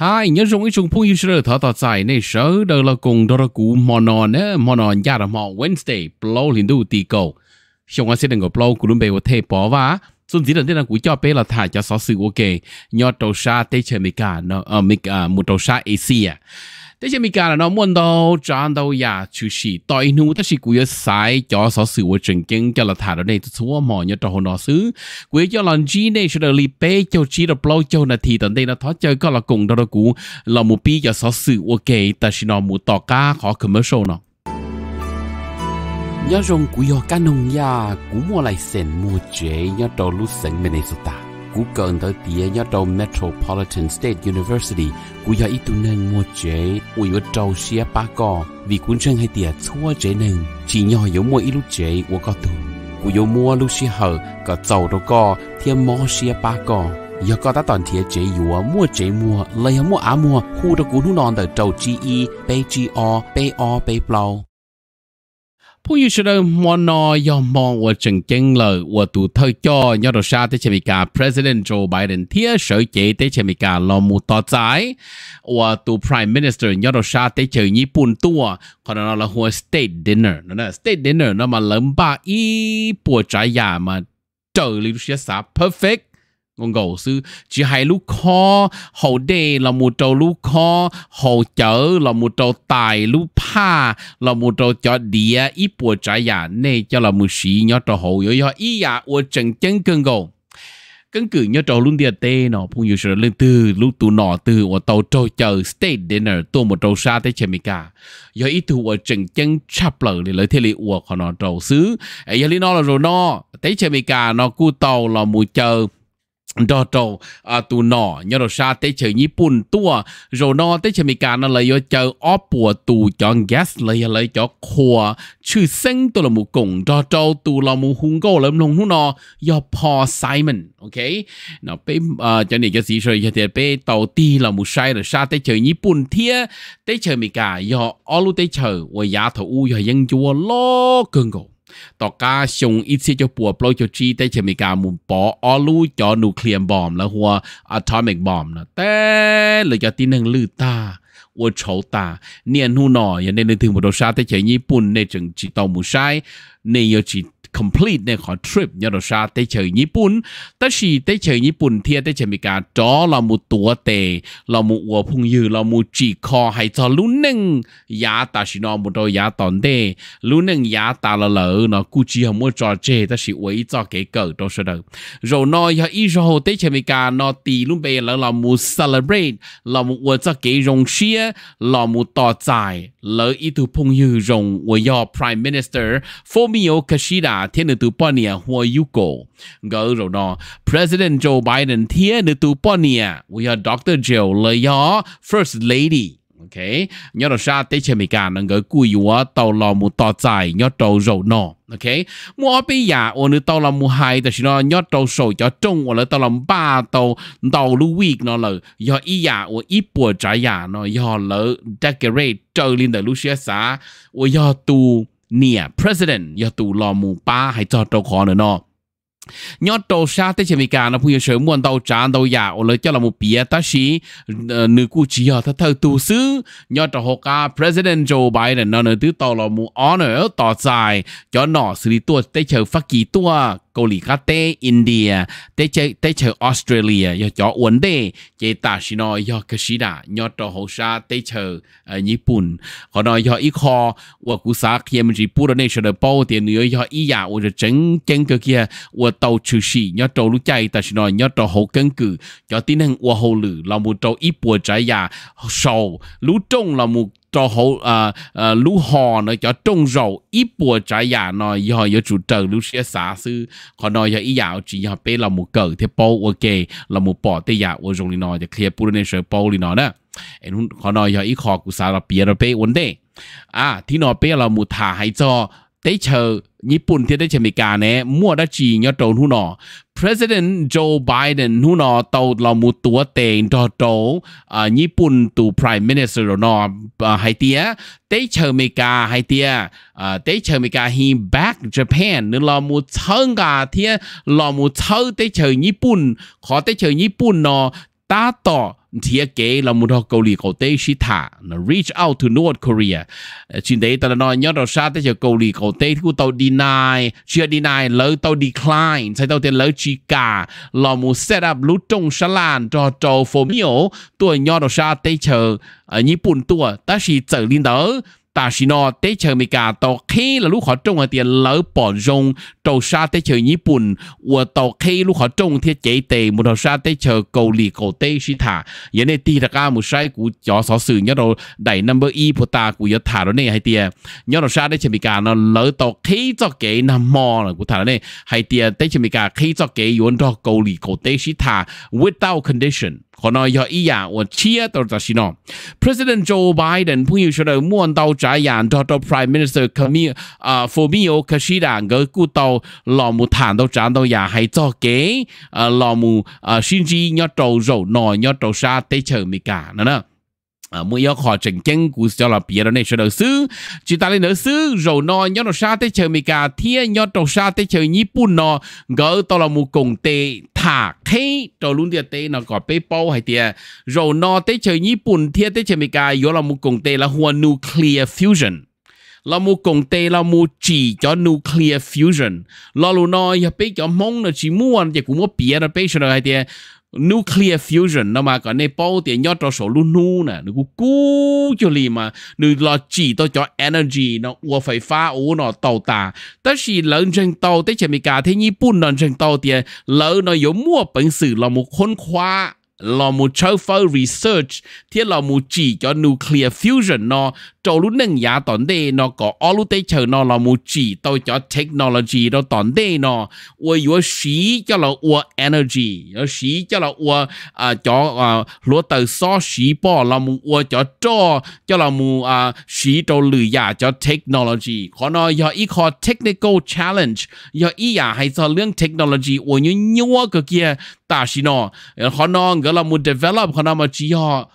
hai nhớ rung ấy chung phun yêu sơ thở tọt dài này sớ đờ là cùng đờ là cú mòn nòn á mòn nòn gia là mòn Wednesday blow liền đủ tì cầu xong anh sẽ đừng có blow cú luôn bề của thầy bỏ vá sun dĩ lần đến của cho bé là thả cho sáu sự ok nhờ tàu xa tây chơi mấy cả nó ở ờ, mấy cả một tàu xa asia à. tây chơi mấy cả là nó muốn đâu chọn đâu ya dạ, chú sĩ tội nu tất của sai cho sáu sự của trình kinh cho là thả đó đây tôi xuống mò nhờ tàu hồn xứ của cho lần gì đây sẽ được bé cho chỉ được blow cho là thì tận đây nó thoát chơi có là cùng đó đó cũ là một pi cho sáu sự ok ta chỉ nó một tọt cá khó commercial nó nhớ rong cú yo nông ya cú mua lại sen mua chế nhớ đầu lúc sen Minnesota cú gần tới tía nhớ đầu Metropolitan State University cú yo ít tu nên mua chế ui ở trâu xia ba co vì cuốn chân hay tía chua chế nên chỉ nhỏ yếu mua ít lúc chế của có tu cú yo mua lúc xia hờ có dầu đâu co thiên mò xia ba co giờ có ta toàn thiệt chế yếu mua chế mua lấy mua á mua khu đâu cú nu non tới trâu chi y bay chi o bay o bay plau ผู้ยูชเดมอนอยอมมองว่าจึงเจงเลยว่าตูเธอจอยอดชาติเชมิกา President Joe Biden เทียเฉยเจเตเชมิกาลอมูต่อใจว่าตู Prime Minister ยอดชาติเชยญี่ปุ่นตัวคอนนอละหัว State Dinner นั่นนะ State Dinner นั่นมาเลิมบ้าอีปวดใจยามาเจอลิลูเชียสา perfect con gầu sư chỉ hai lúc khó hậu đề là một trâu lúc khó hậu chở là một trâu tài lúc pa là một trâu cho địa ít bộ trái giả nè cho là một sĩ nhớ trâu hậu yếu yếu ý giả ua chẳng chân cơn gầu cân cử nhớ trâu luôn địa tê nó phung yếu sở lên từ lúc tù nọ từ ua tàu trâu chờ state dinner tụ một trâu xa tới chè mì cả yếu ý tụ ua chẳng chân chạp lở lì lấy thế lì ua khó nó trâu xứ ấy yếu lý nó là rồi nó tới chè mì cả nó cu tàu là mù chờ đó trâu à tụ nọ nhớ rồi sa tới chơi nhí bùn tua rồi nọ tới chơi mỹ cả nó lấy chơi óp bùa tụ cho gas lấy lấy cho khua chữ sinh tụ là một cùng đó trâu tụ là một hung gô lắm lông nó do Paul Simon ok nó bé à cho nên cho gì rồi cho thì bé tàu ti là một sai rồi sa tới chơi nhí bùn thia tới chơi mỹ cả do ở lúc tới chơi và giá thầu u do dân chúa lo cường cầu ต่อก้าชงอิซิจปัวปลอยจจีแต่เชมิกามุนปอออลูจอนูเคลียร์บอมแล้วหัวอะตอมิกบอมนะแต่เลยจะตีหนึ่งลือตาอวดโฉตาเนียนหูหน่อยอย่างในนึงถึงบทชาแต่เชญี่ปุ่นในจึงจิตตอมูใช้ในยจิต complete เนี่ยขอ trip ยาดชาเตเฉยญี่ปุ่นแต่ชีเตเฉยญี่ปุ่นเทียเตเฉยมีกาจอเรามูตัวเตเรามูอัวพุงยืเรามูจีคอให้จอลุ้นหนึ่งยาตาชินอมุโดยาตอนเตลุ้นหนึ่งยาตาละเหลอเนาะกูจีหัวจอเจแต่ชีอวยจอเก๋เกิดตัวเสดเรานอยาอีโจเตเฉยมีกาเนาะตีลุ้นเปแล้วเรามู celebrate เรามูอัวจอเก๋รงเชียเรามูต่อใจ lỡ ý từ phong hư rồng của do Prime Minister Fumio Kishida thiên nữ từ Ponia hoa Yuko gỡ rồi đó President Joe Biden thiên nữ từ Ponia của do Dr. Joe lỡ do First Lady OK, nhớ là sa tế chế mì cả nâng gỡ cùi yếu tàu lò mù tò dài nhớ trâu rầu nọ. OK, mua bây giờ ô nữ tàu lò mù hai thì nó nhớ trâu sầu cho trông ô là tàu lò ba tàu tàu lưu week nó lỡ. do ý giả ô ý bùa trái giả dạ nó do lỡ decorate trâu lên đời lưu xe xã ô do tu nè president do tu lò mù ba hay cho trâu khó nữa nọ nhớ đồ sa tới chemi cả nó bây giờ sớm muốn đâu trả đâu già ở lời cho là một bia ta sĩ ờ, nữ cụ chỉ ở ta thâu tu sứ nhớ đồ họ cả president Joe Biden nó nữa thứ tàu là một honor tỏ dài cho nó xử lý tua tới chờ phát kỳ tuột เกาหลีก็เตอินเดียเตเจเตเจออสเตรเลียยอจออวนเดเจตาชินอยอกชิดายอตโฮชาเตเจอญี่ปุ่นขอนอยออีคอว่ากุสาเคียมันจีปูดในชนเปาเตียเนือยออียาว่าจะเจงเจงเกียว่าเตาชูชียอตรู้ใจตาชินอยอตโฮกังกือยอตีนังว่าโฮลือเรามูโตอีปัวใจยาโชรู้จงเรามู cho hậu à à lũ họ nó cho trông rầu ít bùa trái giả nó do do chủ trợ lũ sẽ xả sư họ nói do ý giáo chỉ do bé là một cờ thế bao ok là một bỏ tê giả ở trong nói để khía bùa nên sẽ bao nó đó em họ nói do ý họ của xã là bé là bé ổn đề à thì nó bé là một thả hay cho tế chờ ญี่ปุ่นที่ได้เชมิกาเนี่ยมั่วได้จีนยอดโจนหูนอ President Joe Biden หูนอเตาเรามูตัวเตงดอโตอ่าญี่ปุ่นตู Prime Minister นอไฮเตียเตเชมิกาไฮเตียอ่าเตเชมิกา he back Japan นึเรามูเชิงกาเทียเรามูเชิงเตเชญี่ปุ่นขอเตเชญี่ปุ่นนอ ta tỏ thì kế là một học cầu lì cầu tây shi thả nó reach out to North Korea chuyện ờ, đấy ta đã nói nhớ đầu xa tới giờ cầu lì cầu tây thì tao deny chưa deny lỡ tao decline sai tao tiền lỡ chỉ cả là một up lũ trong sa lan cho cho phổ miểu tôi nhớ đầu xa tới chờ ở ờ, Nhật Bản tôi ta chỉ trở lên đó ta chỉ nó tế là lúc họ trông ở tiền lỡ bỏ rong tàu xa tế chờ nhật bản và tàu thiết chế tề một tàu xa tế chờ cầu lì vậy nên ti đặc ca của chó sọ sử nhớ đầu đẩy number y của ta của nhớ thả đó này nhớ tàu xa tế chờ mi cả cho cái nằm mò của thả đó này hay tiền khi cho cái yến đó cầu lì cầu tây condition 可能要一样我切都在西弄。President Joe Biden 朋友说的莫到这样，到到 Prime Minister 可米啊，佛米有可西人个顾到老母谈到讲到也还做给啊老母啊，甚至要到肉内要到啥得求米干了呢？à, mua yêu khó trình chân cú cho là bia đó này sẽ đầu sư chỉ ta lên đầu sư rồi nó nhớ nó xa tới chơi mì cả, thia nhớ đầu xa tới chơi nhí bún nó gỡ to là một cùng tê thả khi cho luôn tiệt tê nó có bê bao hay tiệt rồi nó tới chơi nhí bún thia tới chơi mì cả, yếu là một cùng tê là hoa nuclear fusion là một công ty là một chỉ cho nuclear fusion là luôn nó ya bê cho mong nó chỉ muốn thì cũng muốn bia nó bê cho nó hay tiệt nuclear fusion nó mà có nên bao tiền nhót cho số luôn nu nè nó cũng cú cho lì mà nó lo chỉ tôi cho energy nó ua phải phá ú nó tàu tà tất chỉ lớn trên tàu tới chỉ mình cả thế nhị bún lớn trên tàu tiền lỡ nó yếu mua bản sự là một khôn khoa là một châu phơi research thì là một chỉ cho nuclear fusion nó cho 做 lu nâng giá tổn đề nó có all lu tây chờ nó là mu chỉ tôi cho technology đó tổn đề nó ôi ua xí cho là ua energy ua xí cho là ua à cho à lúa tờ so xí bỏ là mu ua cho cho cho là mu à xí cho lử giá cho technology khó nó do ý khó technical challenge do ý giá hay cho lương technology ua như nhua cái kia ta xí nó khó nó cái là mu develop khó nó mà chỉ họ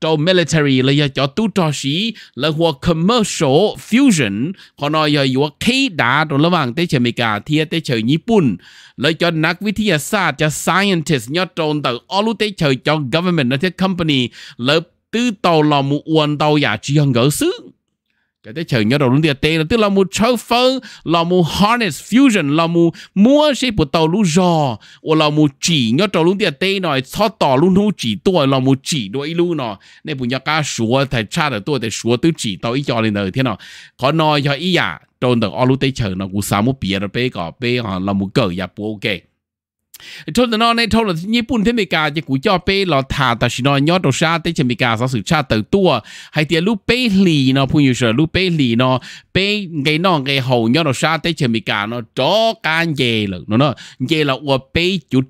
cho military là giờ cho tu trò sĩ là hoặc commercial fusion họ nói giờ yếu khí đã rồi là vàng tới chơi mỹ cả thì tới chơi nhật bản là cho nạc viết thia sa cho scientist nhớ trôn từ all tới chơi cho government là thế company là tư tàu là một uốn tàu giả chỉ hàng gỡ xứ cái thế chờ nhớ đầu luôn tiệt tê là tức là một chơ phơ là một harness fusion là một mua xe bộ tàu lú giò ô là một chỉ nhớ đầu luôn tiệt tê nói cho tỏ luôn hú chỉ tua là một chỉ đôi luôn nọ nên bụi nhau cá sủa thầy cha là tua thầy sủa tứ chỉ tàu ý cho lên đời thế nào có nói cho ý à trôn được ô lú tế chờ nó cũng sao một bia rồi bê có họ là một cờ nhà bố ok cho nên nó này thôi là nhị bún thế mấy cả cho bé là thà ta chỉ nói nhớ đồ sa tới chỉ cha tự tua hay tiền lúc bé lì nó phụ nữ rồi lúc bé lì nó bé ngày nó ngày hậu nhớ đồ sa tới cho can về rồi nó nó về là của bé chủ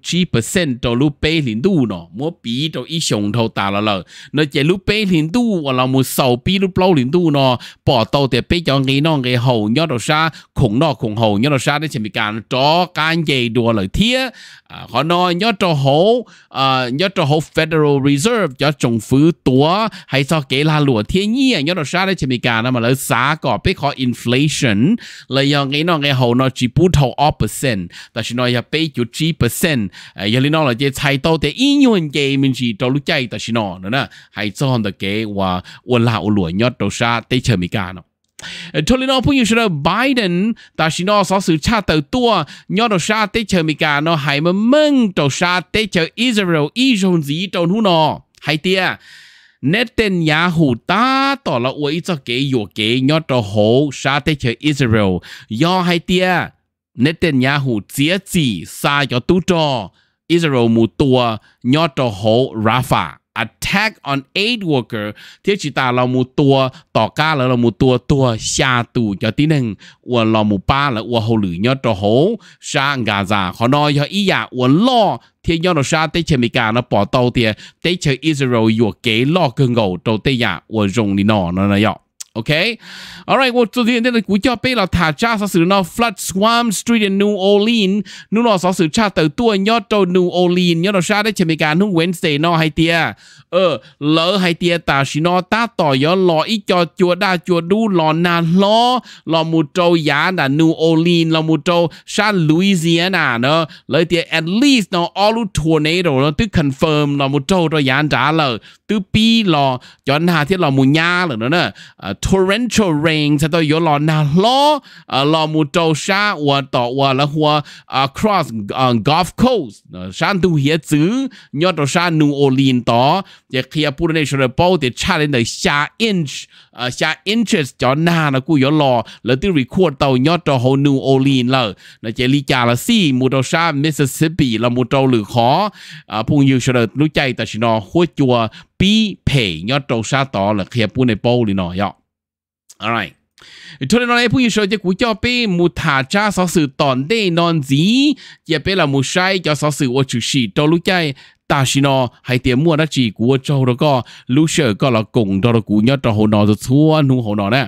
cho lúc bé đủ nó mua bí cho ít sống thâu ta là nó chỉ lúc bé đủ hoặc là một sầu bí lúc lâu đủ nó bỏ tàu để bé cho ngày nó ngày hậu nhớ đồ sa khủng nó khủng hậu nhớ đồ sa tới chỉ cho can về đùa lời thiệt à, họ nói nhớ cho hố à, nhớ cho hố Federal Reserve cho trồng phứ tố hay sao kể là lụa thiên nhiên nhớ cho sao đấy chỉ mình cả mà lấy giá có biết họ inflation là do cái nó cái hậu nó chỉ bút hậu off percent ta chỉ nói là bây giờ chỉ percent à, giờ lên nó là chế thay tàu thế ý nhuận cái mình chỉ cho lúc chạy ta chỉ nói nữa nè hay cho hơn được kê và ôn là ôn lụa nhớ cho sao đấy chỉ mình cả nó ทุลินอพู้อยู่ชราไบเดนตาชินอสอสือชาเตอตัวย้อนชาเตเชอเมกาเนาะหายมาเมืองตัวชาเตเชออิสราเอลอีชนสีตนหูนอหายเตียเนเตนยาหูตาต่อละอวยจะเกยอยู่เกยย้อนตัวโหชาเตเชออิสราเอลย่อหายเตียเนเตนยาหูเจียจีซายอตุจออิสราเอลมูตัวย้อนตัวโหราฟา attack on aid worker ที่จิตาเรามูตัวต่อก้าแล้วเรามูตัวตัวชาตูจะที่หนึ่งอวนเรามูป้าแล้วอวนหูหรือยอดตัวหูชางกาซาขอนอยอีอยาอวนล่อที่ยอดชาเตชมิกาแล้วปอโตเตียเตชอิสราเอลอยู่เกล่อกึ่งเกาโตเตียอวนรงนี่นอนนั่นนะยอ Okay? All right, well, so then then we cho pe là thả cha sa sử nó flood swamp street in New Orleans. Nu nó sa cha tờ tua nhớ tàu New Orleans, nhớ nó sa đấy chemi cả nu Wednesday nó hay tia. Ờ, ta xí nó ta tỏ yo lọ ít cho chùa đa chùa đu lọ na lọ, lọ mu trâu giá New Orleans, lọ mu trâu Louisiana nó, lỡ tia at least nó all tornado nó tức confirm lọ mu trâu trả lỡ, tức pi lọ cho na lọ mu nha lỡ torrential rain จะต้องยลอนาลอลอมุโตชาว่าต่อว่าละหัว across Gulf Coast ฉันดูเหี้ยจื้อยอดชานูโอลีนต่อจะเคลียร์ปูนในชนบทจะชาเลนเดชา inch ชา inches จอหน้านะกูยลอแล้วที่รีคอร์ดต่อยอดต่อโฮนูโอลีนเลยนะเจลิจาละซี่มุโตชามิสซิสซิปปีละมุโตหรือขอพุ่งยูชนรู้ใจแต่ชินอหัวจัวปีเพ่ยอดโตชาต่อหรือเคลียร์ปูนในโป้ลีนอยอ Alright. cho nên phụ nữ soi thì cho bé một thà cha sở sự tòn đê non gì, giờ bé là một sai cho sở sự ô chủ sĩ cho lúc chơi, ta xin nó hay tiền mua đã chỉ của cho đó có, lúc sợ có là cùng đó là cũ nhất cho hồ nó rồi xua nu hồ nó nè.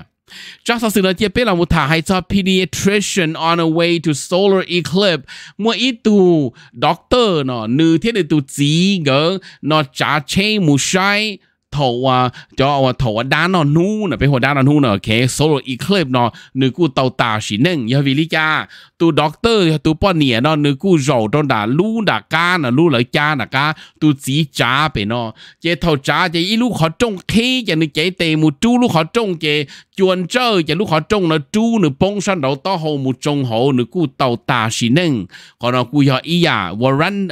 sở sự là the tip là một thả hãy cho pediatrician on a way to solar eclipse mua ít tu doctor nó nữ thiết để tu chỉ gỡ nó trả chế mu sai thầu à cho à, thầu à đá nó nu nè bây hồi đá nó nu nè cái số eclipse nó nữ cu tàu tà xí nâng giờ vì tu doctor tu bọn nè nó nữ cu rầu đà lu đà ca nè lu lợi cha nè ca tu chỉ trả bên nó chế thầu trả chế ít lúc họ trông khi chế nữ chế tề một chú lúc họ trông chế chuồn chơi chế lúc họ trông nó chú nữ san đầu to hồ một trông hồ nữ cu tàu tà xí nâng còn nó cu giờ ý à warren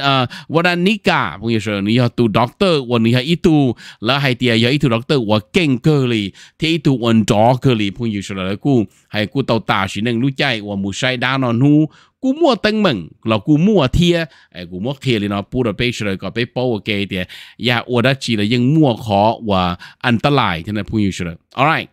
bây à, giờ nữ tu doctor và nữ tu là hai tia yo itu doctor wa keng cơ li thì itu wan chó cơ li phong yu shala ku hay ku tàu ta shi nang lu chai wa mu sai da no nu cú mua tăng mừng là cú mua thia ai mua kia thì nó bù được bây giờ có bây bao cái thì ya ở đó chỉ là những mua khó và an toàn lại thế nên phong yu shala alright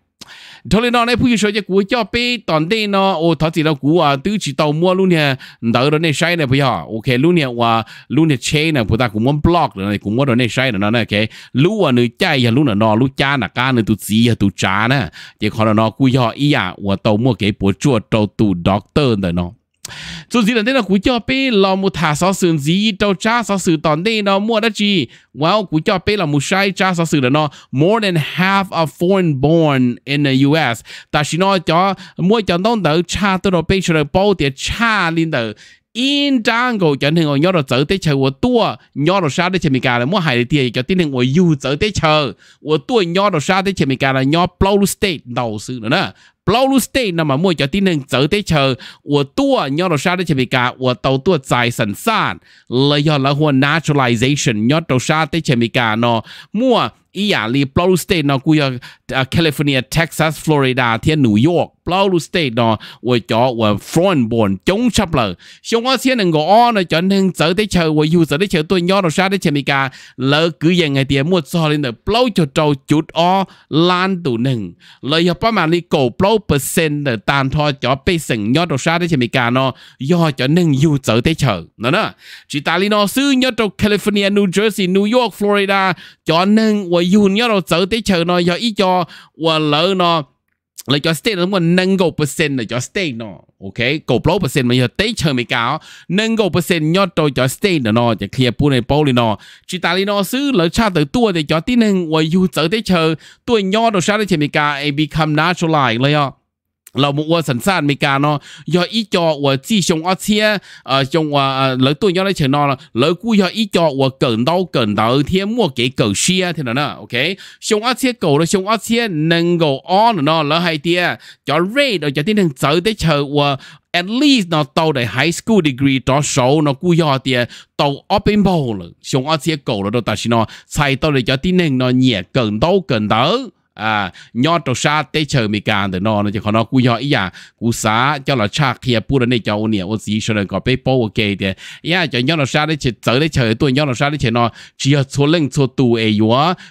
ทเลนอในผู้ยิ่งชอบยจะกูจะไปตอนเดนอโอ้ทั้งสิเรากูอ่ะตื้อจีเตามัวลุเนี่ยดาเราเนี่ยใช้เนี่ยพี่ฮโอเคลุเนี่ยว่าลุเนี่ยเชนเนี่ยพวตากูมันบล็อกเลยกูมัวเราในี่ยใช้เนี่ยนะโอเคลู่อ่ะเนึ้อใจอย่าลุเนอ่ะนอลูจ้าหนักการเนึ้อตุสีอ่ะตุจ้านะเจ้าของเนาะกูย่ออีอ่ะว่าเตามัวเก๋ปวดจวดเตาตุด็อกเตอร์เเนาะ dù gì là đây là cú cho pe là một thả sáu sườn gì đâu cha sáu sườn toàn đây mua đó chi wow cú cho pe là một sai cha sáu là nó more than half of foreign born in the U.S. ta chỉ nói cho mua cho đông đỡ cha tôi đâu pe rồi bao tiền cha lên đỡ in trang cổ chẳng hình ở nhỏ rồi chở tới chờ của tua nhỏ rồi sao tới chờ mình là mua hải để tiền cho tin hình của you chở tới chờ của tua nhỏ rồi sao tới chờ mình là nhỏ blue state đầu sự nữa Blaulus Day 那么每脚啲能走的车，我多要到啥的车皮卡，我到多在身上，了要了或 naturalization 要到啥的车皮卡呢？莫。伊亚哩 Blue State 呢，古要呃 à, California、Texas、Florida 天 New York Blue State 呢，我叫我 Front Born 中插了，像我先能够安呢，转成走的车，我有走的车对鸟到啥的前面家，了 cứ yên ngày tiền mua cho lên được Blue cho trâu chút o lan đủ nừng, lời hợp mà lý cổ Blue percent là tàn thọ cho bê sừng nhỏ đồ sa đấy chỉ mình cả nó do cho nên yêu trở tới nó đó chỉ ta lý nó sư nhỏ trong California New Jersey New York Florida cho nên yun nó zo te chờ nó yo ý cho wa lỡ nó là cho stay nó muốn nâng gầu percent là cho stay nó ok gầu blow percent mà giờ tới chờ mấy cáo nâng gầu percent nhót tôi cho stay nó nó chỉ clear pu này bao nó chỉ ta nó xứ là cha tới tua để cho tí nâng và yêu tới tới chờ tua nhót đồ sao để chờ mấy cáo a become naturalized lấy không เรามัวสันสานมีการเนาะยออีจอว่าจีชงอเชียเอ่อจงว่าเหลือตัวยอได้เฉยนอละเหลือกูยออีจอว่าเกินเดาเกินเดาเทียมั่วเก๋เก๋เชียเท่านั้นนะโอเคชงอเชียเก๋แล้วชงอเชียนึงก็อ้อนเนาะแล้วให้เตียจอเรดเอาจะที่หนึ่งเจอได้เฉยว่า at least เนาะตัวได้ high school degree ตัวโซเนาะกูยอเตียตัว open bowl ชงอเชียเก๋แล้วตัวตัดสินเนาะใส่ตัวได้จะที่หนึ่งเนาะเหยียเกินเดาเกินเดา à nho trâu sa tế chờ mì càng từ nó nó chỉ có nó cú nhỏ ý à cú xá cho là cha kia bu lên đây cho ô niệm ô gì cho nên có bé bố ok thì ý à, cho nho trâu sa đấy chờ đấy chờ tôi nho trâu sa đấy chỉ nó chỉ số lượng số tu ấy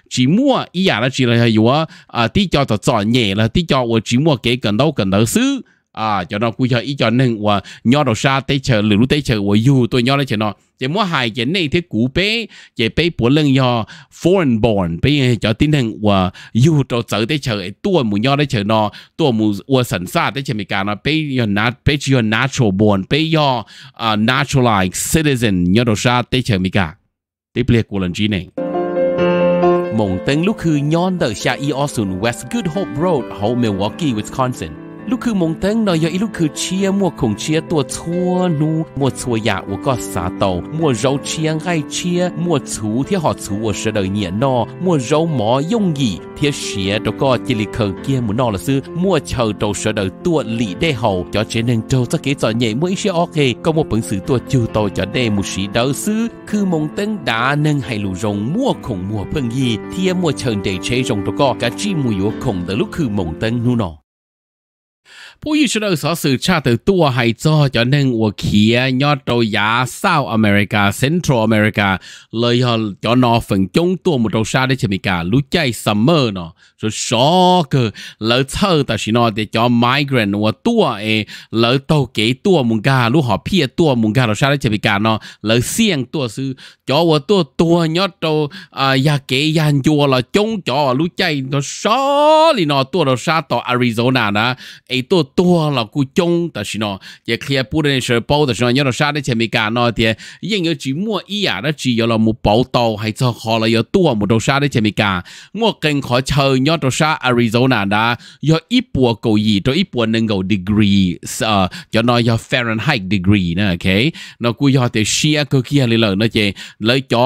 chỉ mua ý à là chỉ là yếu à tí cho tao nhẹ là tí cho ô chỉ mua cái cần đâu cần đâu xứ à cho nó quy cho ý cho nên và nhớ đầu xa tới chờ lửa lũ tây chờ và dù tôi nhớ đấy chờ nó chỉ muốn hài chỉ này thế cũ bé chỉ bé bữa lần nhớ foreign born bé eh, cho tin rằng và dù cho sợ tới chờ tua mù nhớ đấy chờ nó tua mù và sản xa tây chờ mình cả nó bé your nat bé your natural born bé your à, naturalized citizen nhớ đầu xa tới chờ mình cả tiếp liệt của lần chi này mong tên lúc hư nhon tờ xa Eosun West Good Hope Road, Hậu Milwaukee, Wisconsin. ลูกคือมงเต็งนอยอีลูกคือเชียมัวคงเชียตัวชัวนูมัวชัวยา我ก็สาโตมัวเราเชียงไอเชียมัวชูที่หอชู我是的เนียนอมัวเราหมอ用意ที่เชียตัวก็จิลิเคเกียมุนอละซื้อมัวเชอตัว是的ตัวหลีได้หอจอเจนึงโจจะเกจอเนยมัวอีเชียออกเกก็มัวปังสือตัวจูโตจอได้มุสีเดอซื้อคือมงเต็งดานึงให้ลูรงมัวคงมัวเพิ่งยีเที่ยมัวเชิญเดเชรงตัวก็กะจี้มัวคงเดลูกคือมงเต็งนูนอผู้อยู่ชนเอสอสื่อชาติตัวไฮจอจอนึงอวเขียยอดตัวยาเศร้าอเมริกาเซ็นทรัลอเมริกาเลยยอจอนอฝังจงตัวมุดชาได้ชมิการู้ใจซัมเมอร์เนาะสุดชอเกอเลยเธอแต่ชินอเดจอไมเกรนว่าตัวเอเลยโตเก๋ตัวมุงการู้หอเพียตัวมุงกาเราชาได้ชมิกาเนาะเลยเสี่ยงตัวซื้อจอว่าตัวตัวยอดตัวยาเก๋ยานยัวเราจงจอรู้ใจเราชอลีนอตัวเราชาต่ออาริโซนานะไอตัว多了古中，但是呢，也可以不能说包的时候，要到啥的前面干那点，因有只莫一样的只有了么报道，还做好了要多么到啥的前面干，莫更可求要到啥 Arizona 的，要一波够一，到一波能够 degree 呃，要那要 Fahrenheit degree 呢，OK，那古要得 share 个 kia 里了那些，来叫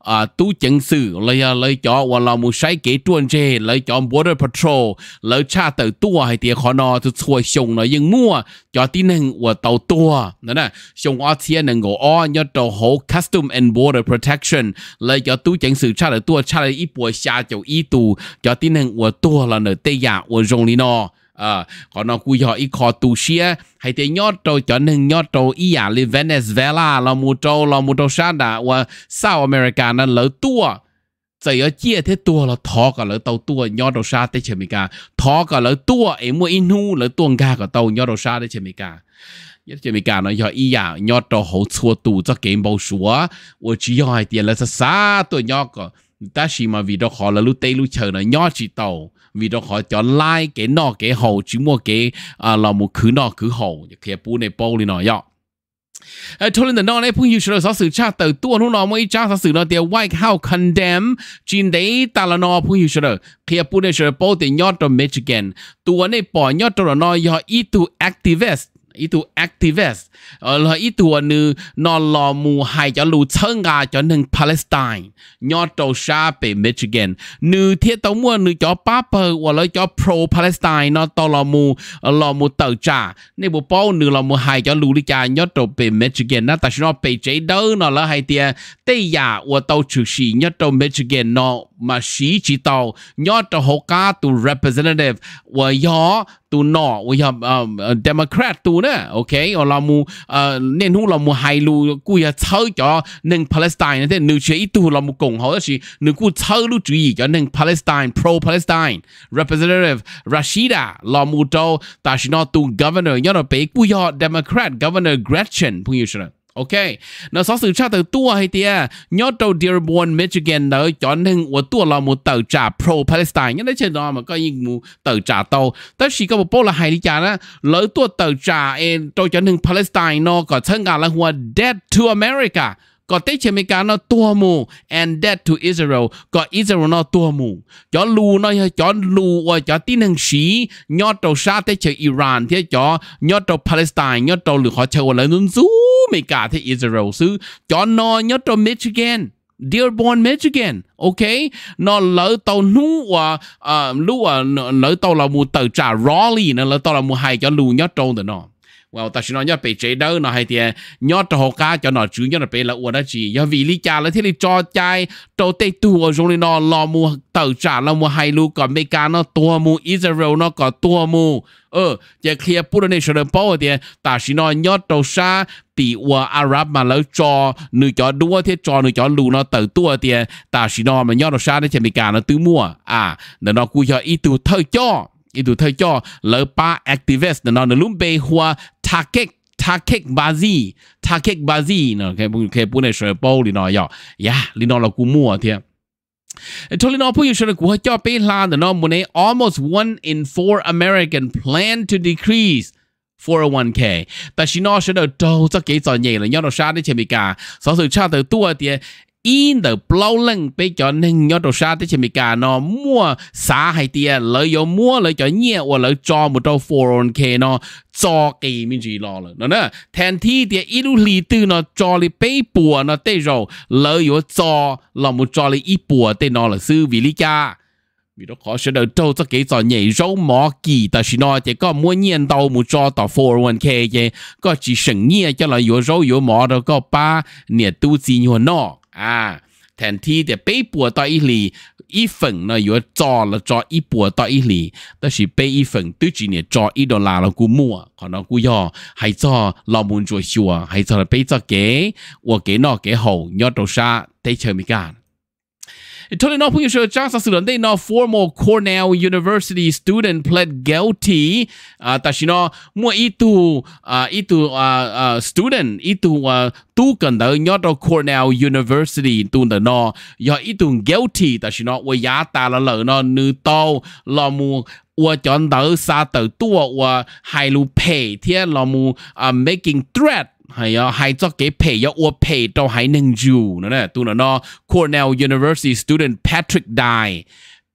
啊都正事，来呀来叫我老母晒给转这，来叫 border patrol，来查到多还得可能就错。hồi sùng nó dân mua cho tí năng của tàu tua nữa nè sùng ở thiên năng ngộ o nhớ tàu hộ custom and border protection lấy cho tú chẳng sự cha là tua cha là ít bùa xa cho ít tù cho tí năng của tua là nở tây giả của rồng lý nó à còn nó cúi họ ít khó tu xia hay thế nhớ tàu cho nên nhớ tàu ít à lên Venezuela là một tàu, là một tàu sang đã và South America nó lỡ tua จะยเจียเทตัวเราทอกับเราเตาตัวยอดเราชาได้เชมิกาทอกับเราตัวไอ้มวยอินูเราตัวงากับเตายอดเราชาได้เชมิกายอดเชมิกาเนาะยออีอย่างยอดเราหูชัวตูจะเก่งเบาชัวว่าจียอยเตียนเราจะซาตัวยอก็แต่ชีมาวีดอกขอเราลุเตลุเชอเนาะยอดจีเตาวีดอกขอจอนไล่เก๋นอเก๋หูจีมัวเก๋อ่าเราหมูคือนอคือหูอย่าเคลียปูในโป้เลยเนาะยอ told in the non epung you should also chat to tu no no moi cha su no the white how condemn jin day talano pung you should clear punish report in your to michigan tu ne po nyot to no your e to activist itu activist ở ờ, là itu uh, nữ nó là hay cho lù chân gà cho nâng Palestine nhỏ trâu xa bề Michigan nữ thiết tống mua nữ cho Papa hoặc là cho pro Palestine nó to là mù ờ, là mù tờ trả nên bộ bao nữ hay cho lù đi cha nhỏ trâu Michigan nó tại sao nó bề chế đâu nó là hay tia tây giả hoặc tàu chủ sĩ nhỏ trâu Michigan nó mà sĩ chỉ tàu nhỏ trâu hồ ca representative và nhỏ tu nọ we have ờ, ờ, democrat tu na okay or la mu nên hu la mu hai lu ku ya cho nên palestine then nu che tu la mu gong ho shi nu ku chau lu ju yi cho nên palestine pro palestine representative rashida la mu do ta shi no tu governor yo no pe ku ya democrat governor gretchen pu yu shra โอเคนสอสื่อชาติตัวให้เตียยอดตัวเดียร์บอลเมชิแกนเดอร์จอนหนึ่งอว่ตัวเราหมูเต่าจ่าโปรปาเลสไตน์ยังได้เชิญนอนมันก็ยิ่งมูเต่าจ่าโตแต่สีก็บอกปุละให้ดีจานะแล้วตัวเต่าจ่าเองตัจอนถึงปาเลสไตน์นอกก็เชิงการละหัวเดดทูอเมริกา có tế chế mấy cá nó tua mù and that to Israel có Israel nó tua mù cho lù nó cho lù và ờ, cho tí năng sĩ nhớ trâu xa tế chế Iran thế cho nhớ trâu Palestine nhớ trâu lửa họ chơi và lớn rú mấy cá thế Israel xứ cho nó nhớ trâu Michigan Dearborn, Michigan, ok, nó lỡ tàu nú và uh, lú uh, lỡ tàu là một tàu trà Raleigh, nó lỡ tàu là một hai cho lù nhớ trâu từ nó và ta chỉ nói nhớ bị chế đâu nó hay thì à, nhớ cho họ cá cho nó chú nhớ là bị là uổng đó chỉ do vì lý cha là thế thì cho chai cho tê tu ở trong nó lo mua tàu trả lo mua hay lu còn mấy cá nó tua mua Israel nó có tua mua ờ giờ kia bút này sẽ được bao thì à, ta chỉ nói nhớ cho sa tỷ uổng Arab mà lấy cho nữ cho đua thế cho nữ cho lù nó tàu tua thì à, ta chỉ nói mà nhớ cho xa đấy chỉ mấy cá nó tự mua à nó nó cú cho ít tu thơ cho itu thầy cho lỡ ba activist nó nó luôn bê hoa target target bazi target bazi nó cái cái bún này sợi bao đi nó ya ya đi nó là cú mua thiệt nói, Totally no po yushu ku cho pe la muốn mune almost one in four American plan to decrease 401k แต่ชินอชนเดอโตจะเกยจอนใหญ่เลยยอดเราชาติได้เชมิกาสอสื่อชาติตัวเตีย in the plow lưng bây giờ nên nhớ đồ sa tới chemi cả nó mua xá hay tia lợi yo mua lợi cho nhẹ và lợi cho một trâu foreign k nó cho kỳ mình chỉ lo rồi nó nè thành thi tia ít lúc lì tư nó cho lì bê bùa nó tê rồi lợi yo cho là một cho lì ít bùa tê nó là sư vì lý cha vì nó khó sẽ đầu trâu cho cái trò nhảy râu mỏ kỳ ta chỉ nói chỉ có mua nhiên đầu một cho tỏ foreign k chứ có chỉ sừng nhẹ cho là yo râu yo mỏ đâu có ba nè tu gì nhiều nọ 啊，แทนที่จะไปปัวต่ออีหลี一份呢，有做了做一波到一里，但是被一份对几年做一到拉了古木，可能古要还做老门做秀啊，还做了被做给我给那给好，要多少得钱没干。chắc sự đến nó former Cornell University student pled guilty uh, à ta chỉ nó mua itu à itu à student itu à tu cần tới nhớ Cornell University tu đến nó do itu guilty ta chỉ nó với giá ta là lỡ nó nữ tàu là mua 我讲到啥都多，我还路赔天，那么啊，making threat hay hay à, cho dù nữa tu 係啊，係作幾皮有我皮到喺寧州，嗱咧，都嗱 Cornell University student Patrick Dye。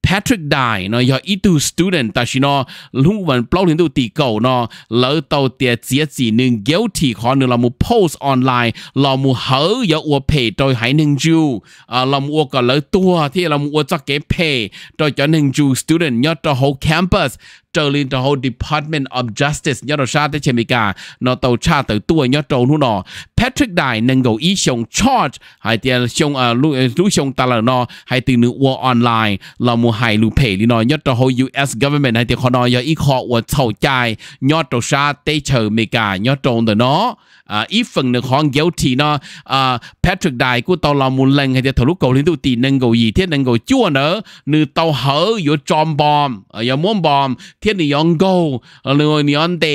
Patrick Dye nó do ít student ta chỉ nó lúc vẫn bao lần đầu tỷ cầu nó lỡ tàu tiệt giết gì nên guilty khó nữa là post online là một hở do uo phe tôi hãy nên ju à là một cái lỡ tua thì là một cái cái phe tôi cho nên ju student nhớ cho whole campus trở lên cho whole department of justice nhớ cho sát tới chemica nó tàu cha tới tua nhớ cho nó Patrick Dai nâng gầu ý xong charge hay tiền xong lu lu xong ta là nó hay từ nữ war online là mu hay lu pay đi nó nhất là hồi US government hay tiền họ nói giờ ít họ war thầu chai nhất là sa tây chờ Mỹ cả nhất là nó à ít phần được hoàng giáo thì nó à, Patrick đại của tàu là muốn lần hay thì thầu lúc cầu lên tụ tì nâng cầu gì thế nâng cầu chua nữa nữ tàu hở yếu tròn bom yếu muốn bom thế nữ yong go rồi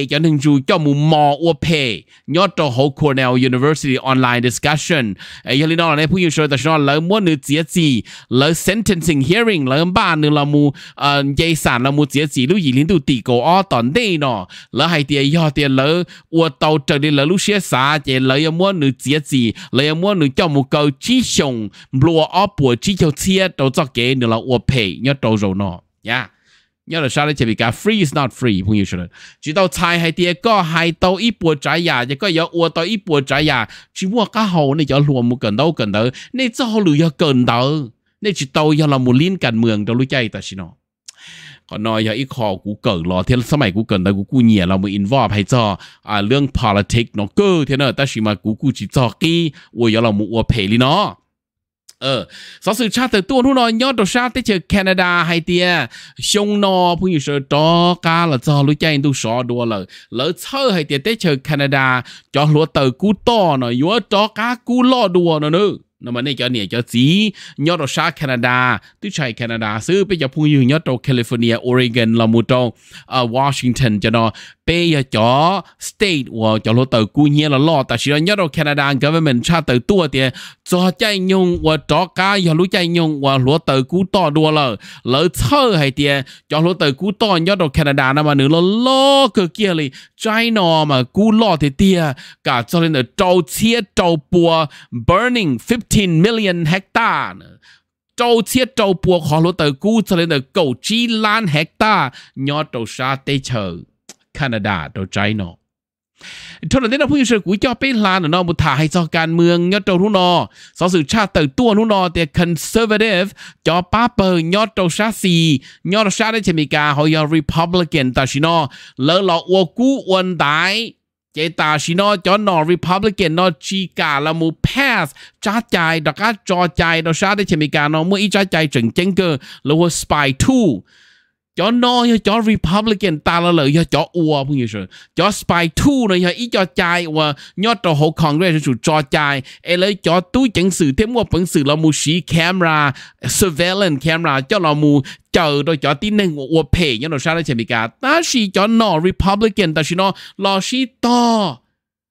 cho nên dù cho mù mò ô pê nhớ cho hậu Cornell University online discussion yếu lý đó là phụ yếu sơ tại sao lỡ muốn nữ chia gì lỡ sentencing hearing lỡ ba nữ là mù à, dây sản là mù chia gì lúc gì lên tụ tì cầu o tòn đây nọ lỡ hay tiền do tiền lỡ ô tàu trở đi lỡ lúc xe 啥子，你有么你节制，你有么你叫木够只熊，罗阿婆只条车都做给你了，我赔，你到肉喏呀。要了啥的这边讲，free is not free，朋友说的，直到菜还跌个还到一波摘呀，一个要我到一波摘呀，只我刚好你要罗木跟到跟到，你最好路要跟到，你直到要了木林跟门到路在的是喏。còn ờ, nói giờ ít khó cú cẩn lo thế sau mày cú cẩn ta cú cú nhẹ là mới involve hay cho à lương politics nó cơ thế nào ta chỉ mà cú cú chỉ cho kí ôi giờ là một ua phê đi nó ờ sau sự cha từ tuôn hú nó nhớ đồ sa tới chờ Canada hay tia nó phụ như sợ đó cá là cho lũ chạy đủ sợ đùa lỡ tới chờ Canada cho lúa tờ to nó nhớ đó cá cú lo đùa nó nữa nó mà này cho nè cho gì nhớ đồ Canada tức Canada xứ bây giờ phun như nhớ đồ California Oregon là ờ, Washington cho nó bây giờ cho state và cho lô tờ cu nhiên là lo tại vì nhớ đồ Canada government cha tờ tua thì cho chạy nhung và cho cá giờ lũ nhung và lô tờ cu to đua lờ lỡ thơ hay thì cho lô tờ cu to nhớ đồ Canada nó mà nữa lo lo kia li chạy nó mà cu lo thì tia cả cho nên là trâu chia trâu bùa burning 50 15 million hectare 周切周波狂罗的古子里的狗鸡烂 hectare 鸟都杀得球，Canada 都 China。cho nên là phương sự của cho bên là nó một thả hay cho can mương nhớ trâu nó sau sự cha tử tua nó thì conservative cho paper nhớ trâu xa xì nhớ trâu xa đấy chỉ mình cả họ republican ta chỉ nó lỡ lọ ô cú quân đại chế ta chỉ nó cho nó Republican nó chỉ cả là một pass trả chạy đặc cá cho chạy nó sao để chỉ mình cả nó mỗi trả chạy chừng chân cơ là spy tool จอนอยจอรีพับลิกันตาละเลยจออัวพวกนี้ชัวจอสไปทูนะยอีจอจายว่ายอดต่อหกคองเรียสุดจอจายเอเลยจอตู้จังสือเทมว่าผังสือเรามูชีแคมร่าเซเวเลนแคมราเจ้าเรามูเจอโดยจอตีหนึ่งอัวเพย์ยันเราชาติเชมิกาตาชีจอนอริพับลิกันตาชีนอลอชีต่อ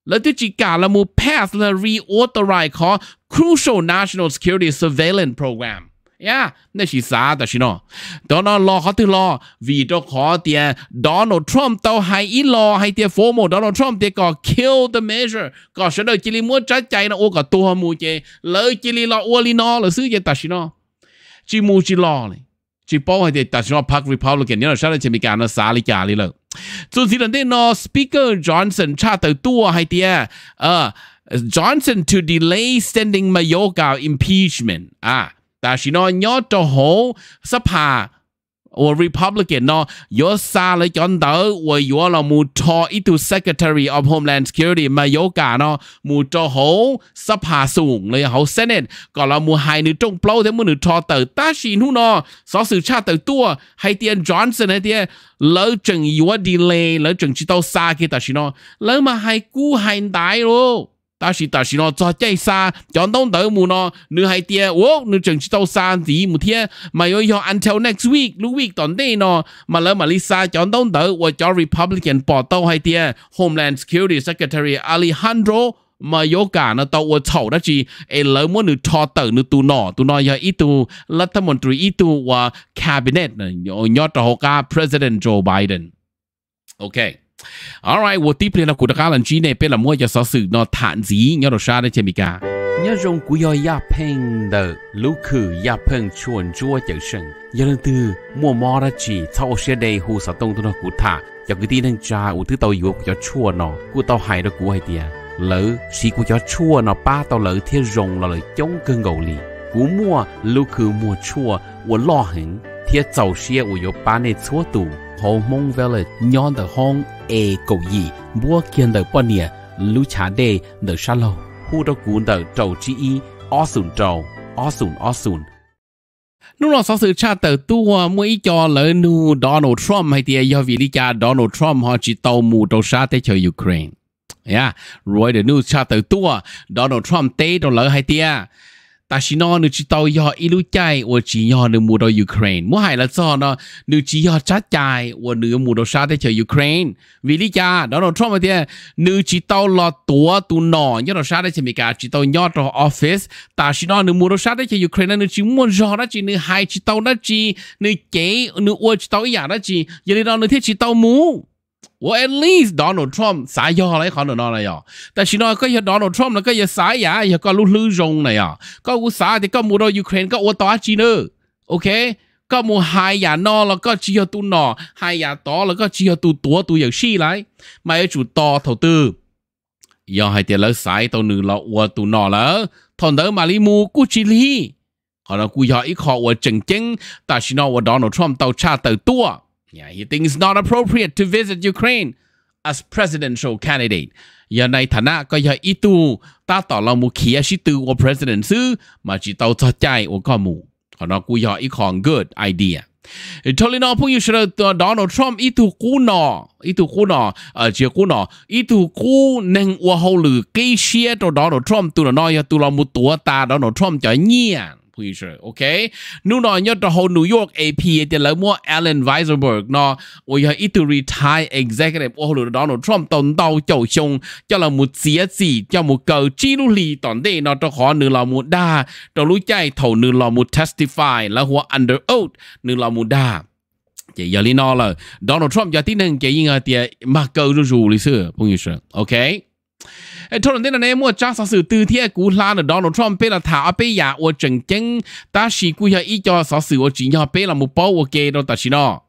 และที่จีการละมูแพสและรีออเทอร์ไรค์ขอ crucial national security surveillance program 呀，那是啥的是喏？到那老好的咯，为着好点，Donald Trump 到还一咯，还点 formal Donald Trump 的个 kill the measure，个说到这里莫再再呢，我个多么的，老这里老我里喏，老是也但是喏，只莫只老嘞，只包还点但是喏，Park Republican 你那晓得前面干了啥哩家里了？总之呢，那 Speaker Johnson 差得多还点，呃。Johnson to delay sending Mayorga impeachment 啊。ta chỉ nói nhớ cho hổ sắp hà or Republican no yo xa lấy chọn tờ wo yo là mu cho itu Secretary of Homeland Security mà yo cả no mu cho hổ sắp hà sủng le hổ Senate còn là mu hai nữ trong plow thế mu nữ cho tờ ta chỉ nu no so sự cha tờ tua hay tiền Johnson hay tiền lỡ chừng yo delay lỡ chừng chỉ tao xa kia ta chỉ no lỡ mà hai cú hai đại rồi nó cho nửa chừng chỉ một 但是但是咯，做这山，广东豆母咯，你还爹我，你整去到山地母天，嘛有要 until next week, week，六 week tuần đây mà mà Lisa cho Republican bỏ tàu 报道还爹 Homeland Security Secretary Alejandro nọ, nọ, ít ít 嘛有噶呢，到我吵的是，哎，了么你吵到你都闹，都闹要一度，那他们对一度我 cabinet 呢，要要到个 President Joe Biden, Biden，OK、okay.。All Alright, wo tiếp là của đặc lần chín này bây là mua cho sở sự nó thản gì nhớ đồ xa đấy chị bị cả. Nhớ rong của yo ya peng đờ lũ khử ya peng chuẩn chua chở sân. Nhớ lần từ mua mò ra chỉ sau xe đầy hồ sở tông tôi nó của thả. Cho cái tin đang cha ủ thứ tàu yếu của cho chua nó của tàu hay đó của hay tìa. Lỡ sĩ của cho chua nó ba tàu lỡ theo rồng là lỡ chống cơn gầu lì. Cú mua lũ khử mua chua, wo lo hẳn. Thiệt dầu xe ủ yếu ba này chua tù hồ mông về là nhon tờ hong e cầu gì bua kiên tờ bò Nia lưu trả đề tờ Shallow lâu hu đó cuốn tờ trầu chi y o sùn trầu o sùn o sùn nu lo sau sự tra cho lỡ nu Donald Trump hay thì do Donald Trump họ chỉ tàu mù tàu xa tới chơi Ukraine. Yeah, rồi để nu tra tờ tu Donald Trump tế tàu lỡ hay ta chỉ nó nữ chỉ tàu yo ilu chạy và chỉ yo nữ mua đồ Ukraine mua hay là do nó nữ chỉ yo chát chạy và nữ mua đồ sao để chơi Ukraine vì lý cha đó là Trump thì nữ chỉ tàu lo tua tu nọ nhớ đồ sao để chơi mình cả chỉ tàu yo đồ office ta chỉ nó nữ mua đồ sao để chơi Ukraine nữ chỉ muốn do đó chỉ nữ hai chỉ tàu đó chỉ nữ chế nữ uo chỉ tàu giả đó chỉ giờ đó nữ thiết chỉ tàu mu 我 at least Donald Trump xả do lấy khó nó này à tại chỉ nói cái Donald Trump là cái xả giả giờ có lúc lưu rong này à có u xả thì có mua đôi Ukraine có ô tòa chi nữa ok có mua hai giả no là có chỉ cho tu nọ hai giả to là có chỉ cho tu tua tu giờ xí lại mà ở chủ to thầu tư giờ hai tiền lỡ xài tàu nữ là ô tu nọ lỡ thằng đỡ mà li mua cú chỉ li họ nói cú giờ ít khó ô chừng chừng tại chỉ nói ô Donald Trump tàu cha tàu tua Yeah, he thinks not appropriate to visit Ukraine as presidential candidate. ยาในฐานะก็ยาอีตูตาต่อเราหมู่เขียชิตูว่า president ซื้อมาจีเตาจอใจโอก็มูขอนอกูยาอีของ good idea ทอลินอพุ่งยูเชลตัวดอนัลด์ทรัมป์อีตูกูนออีตูกูนอเออเจ้ากูนออีตูกูหนึ่งว่าเขาหรือกีเชียตัวดอนัลด์ทรัมป์ตัวน้อยตัวเราหมู่ตัวตาดอนัลด์ทรัมป์จะเงียบ pleasure ok nu nó nhớ cho hồ New York AP thì lấy mua Allen Weiselberg nó ôi giờ ít retire executive ô hồ Donald Trump tồn tàu chầu chung cho là một xía gì cho một cầu chi tòn đây nó cho khó nữ là một đa cho lũ chạy thầu nữ là một testify là hoa under oath nữ là một đa chỉ giờ lý nó là Donald Trump giờ tí nâng chỉ như là tiệt mà cầu rủ ok thôi nên là nếu mua trang sản sự từ thiện cú la là Donald Trump bây là thả bây giờ ở trần chân ta chỉ cú giờ ý cho sản sự ở chỉ nhau bây là một bao ok đó ta chỉ nó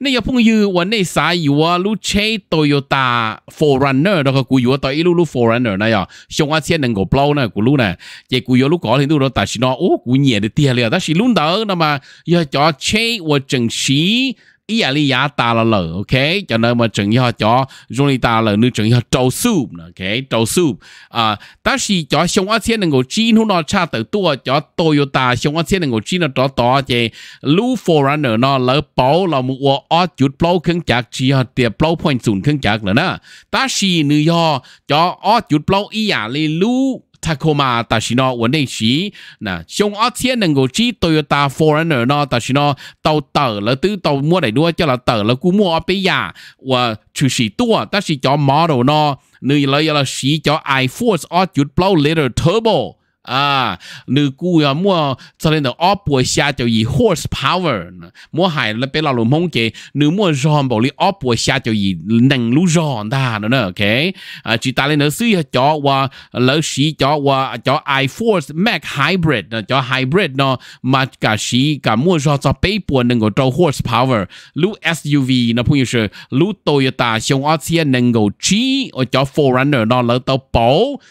nên giờ phong yêu ở nơi xã yêu à lu chế Toyota Forerunner đó cái cú yêu tới lu lu Forerunner này à xong anh nâng năng 够 blow này cú lu này cái cú yêu à, lu có thì đó ta chỉ nó ô cú nhẹ được tiền liền ta chỉ luôn đó mà giờ cho chế ở trần sĩ ý à lý giá ta là lờ ok cho nên mà chẳng như cho dùng lý ta là nữ chẳng như trâu súp ok trâu súp à ta chỉ cho xong ở trên ngồi chín hôm nó cha tự tua cho Toyota xong ở trên ngồi chín nó đó đó chứ lũ foreigner nó lỡ bảo là mua ở chút bao khứng chạc chỉ là tiền bao point sùn khứng chạc nữa nè ta chỉ nữ cho cho ở chút bao ý là lý lũ Tacoma，但是呢，我那時嗱，上一次能夠知 Toyota Foreigner 呢，但是呢，到到了都到末嚟咯，叫啦到了估摸比呀，我就是多，但是叫 model 呢，你嚟啦時叫 iForce 二九 Blow Little Turbo。啊，如果要么昨天的二波下就以 horsepower，么还那别老龙梦给，如么让不哩二波下就以能路让的了呢，OK？啊，就打哩那水叫话，老师叫话叫 iForce Mac Hybrid 呢，叫 Hybrid 呢，嘛个是个么说做北波能够做 horsepower，路 SUV 那朋友是路 Toyota 像二次能够 G，我叫 Forerunner 呢，老到宝，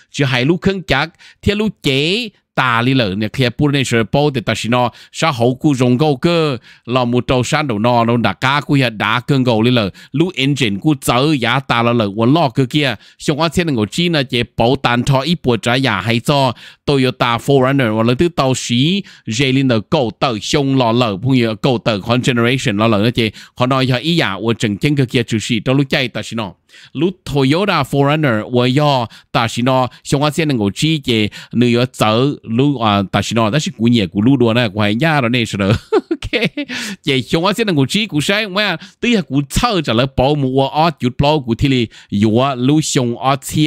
就还路更加铁路捷。诶，大哩了，你看不那是包的，但是呢，啥好古容够个，老木周山头呢，那大家古也打更够哩了，路 engine 古走也大了了，我老个个，像我现在我知呢，这包单套一波只也还做，Toyota Forerunner 我了都到时，这里呢够到凶了了，朋友够到 con generation 了了，那这可能要一样，我整天个个就是到路在，但是呢。如 Toyota Forerunner 我要，但是呢，像我现在我直接你要走路啊，但是呢，但是过年过路多呢，我还压了那时候。OK，也像我现在我只顾晒，我呀，对呀，顾操着了保姆我啊，就包顾体里有啊，路上啊车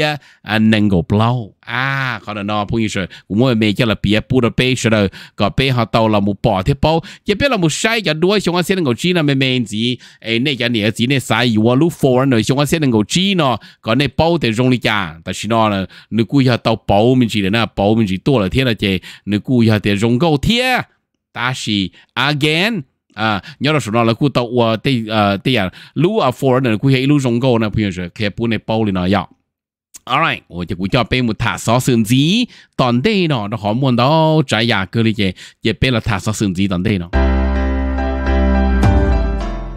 啊能够包啊，可能呢，朋友说，我们没叫了别不了背时候，个背下到了木包的包，也别了木晒着多，像我现在我只那么面子，哎，那家年子那啥有啊，路 Forerunner 像我现在我。ngô chi nó có này bao thì rong đi cha tại vì nó là nếu cú giờ tàu bao mình chỉ là na bao mình chỉ tua là thiên là chè nếu cú giờ để rong gấu thiên ta chỉ again à nhớ là số nó là cú tàu ờ tây à tây à lú à for này cú hay lú rong gấu này bây giờ kẹp bún này bao lên nó dọc alright 我就估计俾木塔所算子，當地咯，都可望到仔呀，佢哋嘅亦俾啦塔所算子當地咯。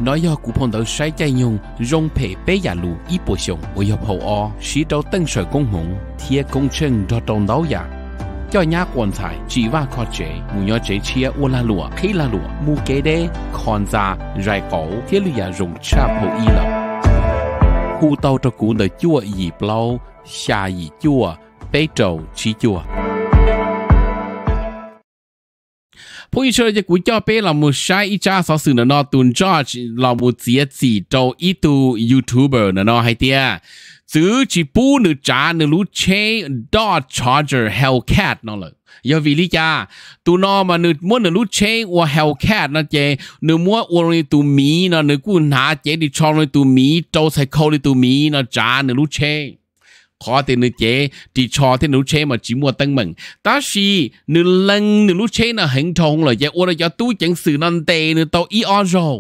nói do cụ phong tử sai chạy nhung rong phê bé giả lù y bộ sống ở hiệp hậu o sĩ đâu tân sở công hùng thiê công chân cho trong đấu giả cho nhà quan tài chỉ và khó chế mù nhỏ chế chia ô la lụa khi la lụa mù kế đê còn ra rải cổ thiê lụa giả dùng chạp hậu y lọ khu tàu cho cụ nợ chua y lâu xa y chua bé trầu chỉ chua 不一说这国家杯了，木晒一家少数的那顿 George 老木直接指导一度 YouTuber 的那海的，只只不能查那路车 Dodge Charger Hellcat 那了。อย่าวิลิกาตัวน้อมานึมัวนึรู้เชว่าเฮลแคทนะเจนึมัวอวนตัวมีนะนึกูหาเจดิชองเลยตัวมีโจใส่เขาเลยตัวมีนะจ้านึรู้เช khó thì nữ chế chỉ cho thì nữ chế mà chỉ mua tăng mình ta chỉ nữ lần nữ nữ chế là hình thông rồi chế ô là cho tu chẳng sự năn tệ nữ tàu y o rồi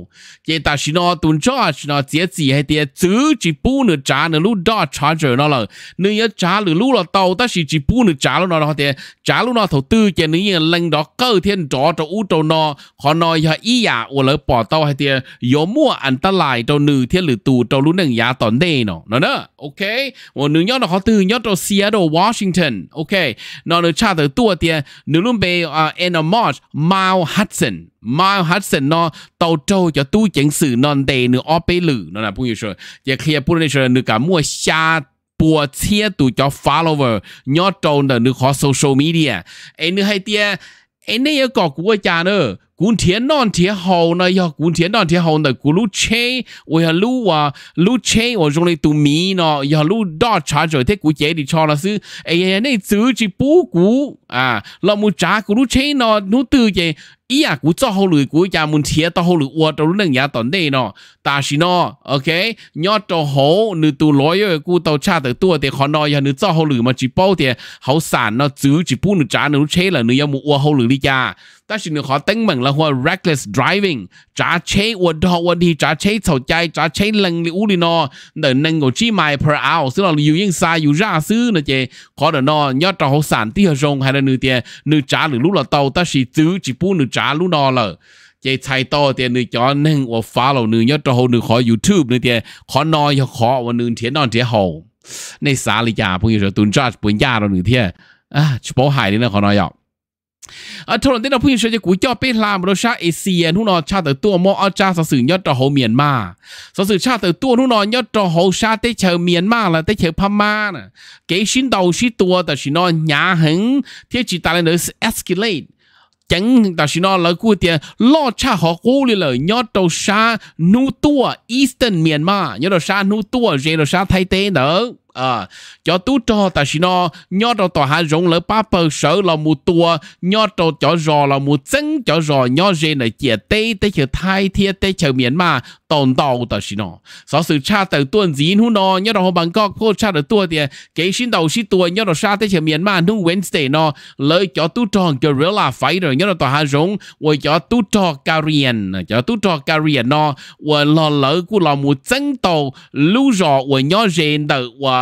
chế ta chỉ nó tuần cho chỉ nó chế gì hay thì chữ chỉ bu nữ trả nữ lũ đó trả rồi nó là nữ nhớ trả nữ lũ là tàu ta chỉ chỉ bu nữ trả lúc nó là tiền trả lúc nó thổ tư chế nữ như lần đó cơ thiên trọ cho u trâu nó họ nói là y à ô là bỏ tàu hay tiền yếu mua anh ta lại cho nữ thiên lử tù cho lũ nâng giá tổn đề nó nó đó ok một nữ nhớ nó họ từ nhất ở Seattle Washington ok nó được cha từ tua tiền nếu luôn về uh, in a march Mount Hudson Mount Hudson nó tàu trâu cho tu chỉnh sự non đề nữa ở bể lử nó là bao như rồi giờ khi bao như rồi nữa cả mua xa bùa chia tụ cho follower nhớ trâu nữa nữa họ social media em nữa hay tia em này có của cha nữa thiên thiên thiên thiên hậu hậu này, rồi 古田南铁好呢呀，古田南铁好呢，古路车，我呀路啊路车，我用来读米呢，呀路大茶就 thế 古姐 đi cho là sư, ai ai này chữ chỉ bố cú à, là một trả 古路车 nó nó từ gì, ý à cú cho hậu lưỡi cú nhà muốn thiên tao hậu lưỡi uo tao lúc này nhà tao đây nó, ta xin nó, ok, nhớ tao hậu nữ tu lối rồi cú tao cha tao tua thì họ nói ya nữ cho hậu lưỡi mà chỉ bao thì hậu sản nó chữ chỉ bố nữ trả nữ chế là nữ ya muốn uo hậu lưỡi đi cha 但是你好登门了或 reckless driving，揸車我都好問題，揸車吵架，揸車能力屋里呢，能能夠去買 per hour，所以有應晒有熱死那些，可能呢，要找好散地和中還是那些，你揸你路了到，但是走幾步你揸路呢了。จะใช้ต่อเตียนนึกย้อนหนึ่งว่าฟ้าเหล่านึงยอดตัวหนึ่งขอ YouTube นึงเตียขอนอยขอวันนึงเทียนนอนเทียหงในสาลิยาพวกนี้จะตุนจ้าปุ่นยาเราหนึ่งเทียอ่ะเฉพาะหายนี่นะขอนอยอก ở trong đến đó phun sẽ cú cho biết làm đồ sát Asia nó cha từ tua mò ở cha sở sự nhất cho hậu cha từ tua nó nó nhất cho hậu sa tới chờ miền ma là tới chờ Pama cái xin đầu xin tua tại xin nó nhả hứng thế chỉ ta lên escalate chẳng ta xin nó là cú tiền lo cha họ cố lên rồi, nhất đồ sa nu tua Eastern Myanmar, ma nhất đồ sa nu tua rồi đồ sa Thái Tây nữa à cho tú cho ta xin nó nhớ trò tòa hạ rộng lỡ ba bờ sở là một tua nhớ trò cho rò là một chân cho rò nhớ rê là chia tê tê chờ thai thiệt tê chờ miền mà tồn đầu ta xin nó sở sự cha từ tuần dín hú nó nhớ trò bằng cọc cô cha từ tua thì cái xin đầu xin tua nhớ trò xa tê chờ miền mà nu Wednesday nó lời cho tú cho rửa là phải rồi nhớ trò tòa hạ rộng rồi cho tú trò Korean cho tú trò Korean nó rồi lò lỡ của là một chân tàu lưu rò rồi nhớ rê đầu rồi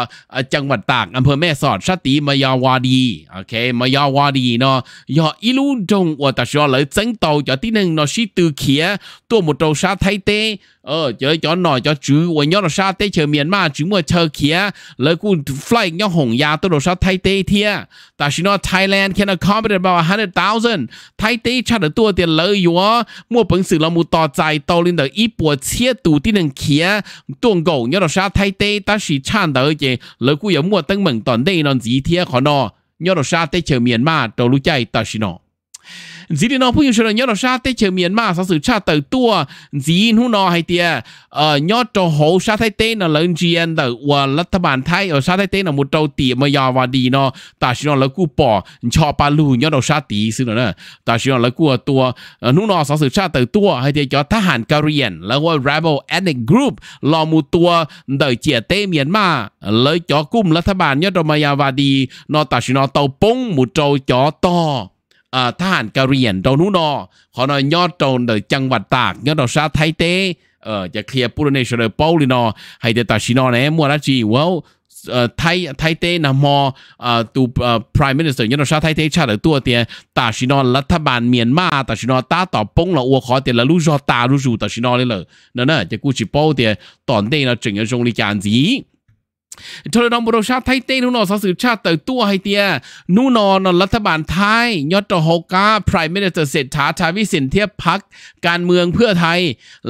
จังหวัดตากอำเภอแม่สอดชติมายาวาดี โอเค มายาวาดีเนาะ ยออีลูจงว่าตชอเลยจังโตจาที่หนึ่งเนาะ ชิตือเขีย ตัวหมดโตชาไทยเต ờ chơi cho nổi cho chú và nhớ là sao tê chờ miền mà chú mà chờ kia lời cụ fly nhau hồng ya tôi đồ sao thay tê thia ta chỉ nói Thailand can accommodate about hundred thousand thay tê cha được tua tiền lời yếu mua bằng sự là một tòa dài tàu lên đời ít bùa chia tù tin đừng kia tuồng cổ nhớ là sao thay tê ta chỉ chan đời chứ lời cụ yếu mua tăng mừng toàn đây nó gì thia khó nọ nhớ là sao tê chờ miền mà đầu lúc chạy ta chỉ nói dì ờ, ờ, ờ, đi nó bây giờ nhớ nó sa tê chờ miền mà sao sự cha tờ tua dì hú nó hay tia ờ nhớ cho hậu sa thay tê nó lớn chuyện tờ và lát thà bàn thay ở sa thay tê nó một trâu tỉ mà yào và đi nó ta chỉ nó lấy cú bỏ cho ba lù nhớ nó sa tỉ xí nữa nè ta chỉ nó lấy cú tua hú nó sao sự cha tờ tua hay tia cho thà hàn Korean là gọi rebel ethnic group lò mu tua đời chia tê miền mà lấy cho cung lát thà bàn nhớ cho mà yào và đi nó ta chỉ nó tàu bông một trâu cho to à, ทหารกะเหรี่ยงตรงนู้นนอขอนอยอดตรงเดจังหวัดตากยอดดอกซาไทเตเออจะเคลียร์ปุรเนชเดปอลินอให้เดตาชินอแนมัวราจีว้าวไทยไทยเตนามอตูพรีมินิสเตอร์ยนชาไทยเตชาหรือตัวเตียตาชินอนรัฐบาลเมียนมาตาชินอนตาต่อปงละอัวขอเตียละลูจอตาลูจูตาชินอนเลยเลยนั่นน่ะจะกูชิปโปเตียตอนเตนะจึงจะจงลิการจีทรดองบุรชาไทยเต้นุนอสสืบชาติเติร์ตัวไฮเตียนุนอนรัฐบาลไทยยอดตโฮกาไพรเมเดเตอร์เศรษฐาชาวิสินเทียบพักการเมืองเพื่อไทย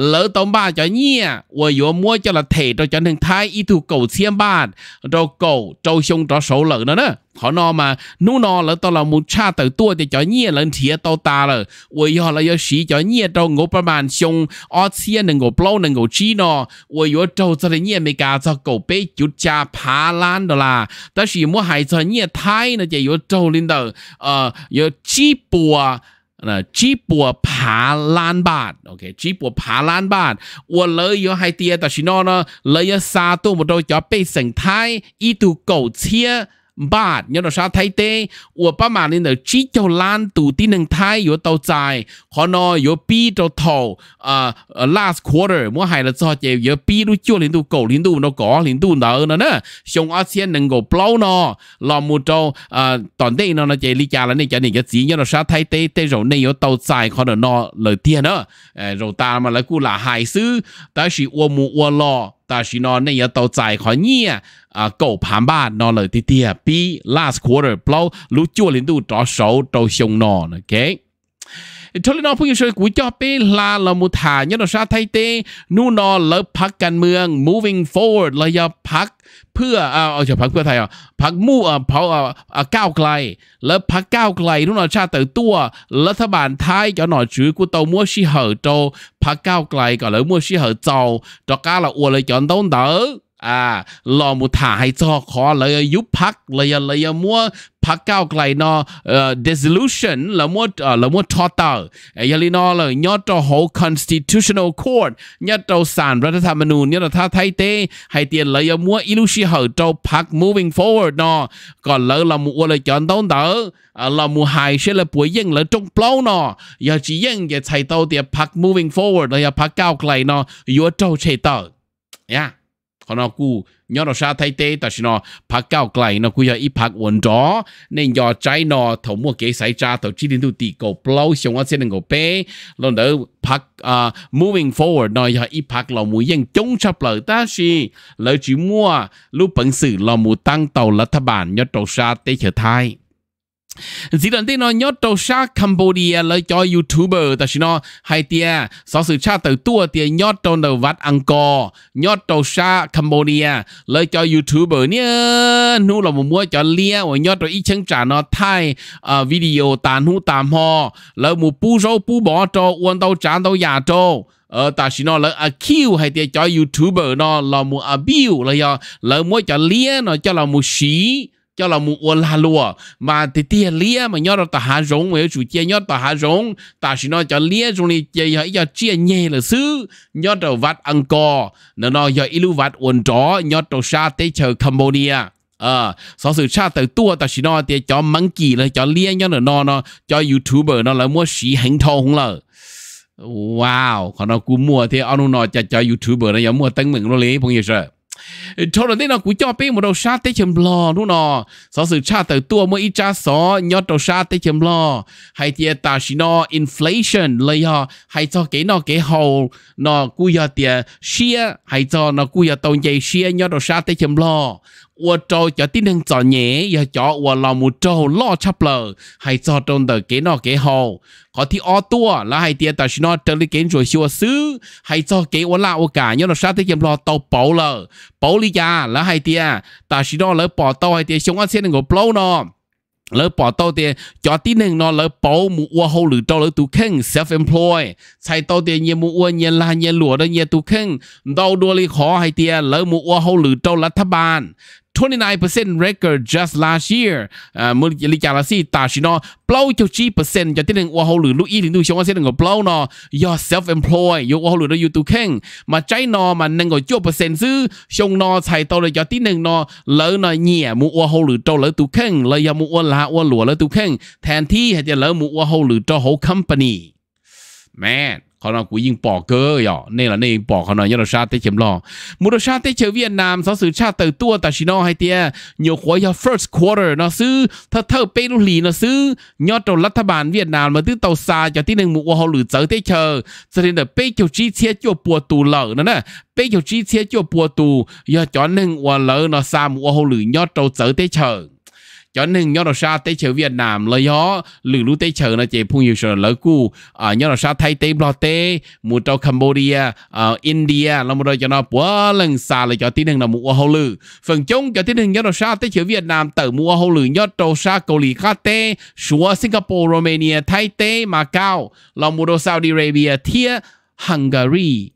เลอตอมบ้าจะเงี้ยอวยโยมัวจระเทตจนถึงไทยอีถูกเก่าเสียมบ้านเราเก่าเจ้าชงต่อโสเหลือนะนนะ họ nó mà nú nó là tao là một cha tử tua thì cho nhẹ lần thìa tao ta là ôi họ là yêu sĩ cho nhẹ tao ngô bà bàn xong ở xe nâng ngô bao nâng ngô chi nó ôi yêu tao cho nhẹ mấy cả cho cậu bé chú cha phá lan đó là ta chỉ mua hai cho nhẹ thái nó chỉ yêu tao lên đầu ờ yêu chi bùa 呃，吉波爬兰巴，OK，吉波爬兰巴，我了有海底，但是呢呢，了有啥都没到，叫被生态，一度狗切。bát nhớ nó sao thấy tê u ba mà nên là chỉ cho lan tù tí nâng thay yếu tàu dài họ nó yếu pi cho tàu à last quarter mua hai là cho chơi yếu pi đu chua liên tù cổ liên tù nó có liên tù nợ nó nè xong ASEAN xe nâng cổ plau nó làm một trâu à toàn thế nó nó chơi lý cha là nên chơi nên cái gì nhớ nó sao thấy tê tê rồi nên yếu tàu dài họ nó lời tiền đó rồi ta mà lại cú là hài sư ta chỉ u mù u lo 但是呢，你要到在可以啊，够盘吧，那了点点比 last quarter 不老，如九零度着手到凶呢，OK。cho nên nó phương sự của cho bê là là một thả nhớ nó sa thay tê nu nó lỡ phát càn mương moving forward là do phát เพื่ออ่าเอาจะพักเพื่อไทยอ่ะพักมู่อ่าเผาอ่าก้าวไกลแล้วพักก้าวไกลทุกหน่อชาติเติตัวรัฐบาลไทยจะหน่อจื้อกูเตามั่วชีเหอโจพักก้าวไกลก่อนแล้วมั่วชีเหอเจ้าจะก้าละอวเลยจอนต้นเต๋ออ่าลอมุถาให้จอขอเลยยุบพักเลยเลยมัวพักก้าวไกลนอเอ่อ dissolution ละมัวเอ่อละมัวทอตาเอยลีนอเลยยอดต่อ whole constitutional court ยอดต่อศาลรัฐธรรมนูญยอดท่าไทยเตให้เตียนเลยมัวอิลุชิเหอต่อพัก moving forward นอก่อนเลยละมัวเลยจอนต้องเต๋อละมัวหายเชื่อละป่วยยิ่งละจงเปล่านอยาจียิ่งอย่าใช้เตาเตียพัก moving forward เลยพักก้าวไกลนอยัวเจ้าใช้เต๋อ yeah họ nó cú nhớ nó sa thay tê ta xin nó phá cao lại nó cú giờ ít phá quần đó nên giờ trái nó thầu mua kế sai cha thầu chỉ đến tu tì cầu blow xong nó sẽ nên cầu bé lần đỡ phá à, moving forward nó giờ ít phá lòng mũi dân chống sập lợi ta si lợi chỉ mua lúc bận sự lòng mũi tăng tàu là thà bản nhớ trâu sa tê trở thai Dĩ lần tiên nó nhớ đầu xa Cambodia lời cho YouTuber ta xin nó hay tia sau cha từ tua tia nhớ đầu đầu vắt Angkor nhớ đầu xa Cambodia lời cho YouTuber nhớ nu là một mua cho lia và nhớ đầu trả nó thay à, video tàn hú tạm ho lời một pu rau pu bỏ cho uốn đâu chán đâu giả cho ta chỉ nó là accuse hay cho youtuber nó là một abuse là do là mua cho lia nó cho là một xí cho là mu ua la lùa mà thì tia lia mà nhớ ta hà rong mà chủ chia nhớ ta hà rong ta chỉ nói cho lia chúng đi chơi hãy cho chia nhẹ là xứ nhớ đầu vắt ăn cò nó nói giờ ilu vắt uốn chó nhớ đầu sa tế chờ Cambodia ờ sau sự cha từ tua ta chỉ nói thì cho măng kỳ là cho lia nhớ là nó nó cho youtuber nó là mua xí hành thô không lờ wow còn nó cũng mua thì ông nó cho cho youtuber nó giống mua tăng mình nó lấy bao nhiêu rồi cho ờ, rồi thế nào cũng cho bé một đầu sát tới chấm lo đúng nọ sau sự cha tới tua mỗi ít cha xó nhớ đầu sát tới chấm lo hay tiền ta chỉ nó inflation lấy họ hay cho cái nó cái hậu nó cú giờ tiền share hay cho nó cú giờ tồn dây share nhớ đầu sát tới chấm lo 我找叫啲人做嘢，又找我老母做攞出嚟，係做中度幾多幾好。嗰啲我多，嗱係啲，但是呢，得你幾做少少，係做幾我拉我間，因為沙啲嘢落到保啦，保你呀，嗱係啲，但是呢，你保到係啲，想我先能夠保咯。lỡ bỏ tao tiền cho tí nên nó lỡ bảo mu ua hậu lử tao lỡ tu khen self employ sai tao tiền nhiều mu ua nhiều là nhiều lúa đó nhiều tu khen đâu đua li khó hay tiền lỡ mu ua hậu lử tao là bàn 29% record just last year มูลิจาลาซีตาชินเอ blow จุจีเปอร์เซ็นต์จากที่หนึ่งวัวหขาหรือลุยถึงดูชงว่าเส้นหนึ่งก็ blow เนาะ your self employed ยกวัวหขาหรือเราอยู่ตัวแข็งมาใจนอมันหนึ่งก็จุดเปอร์เซ็นต์ซื้อชงนอใส่ตัวเลยจะที่หนึ่งเนาะเลยเนาะเหนี่ยมูว่าเขาหรือโจเลยตัวแข็งเลยยามูวัวลาวัวหลัวเลยตัวแข็งแทนที่จะเลยมูว่าเขาหรือโจ company man เขาเรากูยิงปอกเกอหยอเนี่ยละเนี่ยปอกเขาหน่อยยอดชาติเฉียมรอมูดชาติเฉียเวียดนามสอสื่อชาติเตอตัวแต่ชิโนให้เตียโยขวยอ first quarter เนาะซื้อถ้าเท่าเป้ลุหลีเนาะซื้อยอดตัวรัฐบาลเวียดนามมาตื้อเตาซาจากที่หนึ่งมูว่าเขาหรือเจอเตเชอร์แสดงเดเป้เกียวจีเชียจัวปัวตูเหล่านั่นน่ะเป้เกียวจีเชียจัวปัวตูยอดจอนหนึ่งว่าเหล่าเนาะซามว่าเขาหรือยอดตัวเจอเตเชอร์ cho nên nhớ là sao tới chở Việt Nam là gió lử lú tới chở là chỉ phung nhiều sở lỡ cũ à ờ, nhớ là sao thay tế lo tế một trâu Cambodia à ờ, India là một đôi cho nó quá lần xa là cho tí đừng là mua hậu lử phần chung cho tí đừng nhớ là sao tới chở Việt Nam tự mua hậu lử nhớ trâu sa cầu lì khá tế xuống Singapore Romania Thái tế Macau là một đôi Saudi Arabia thia Hungary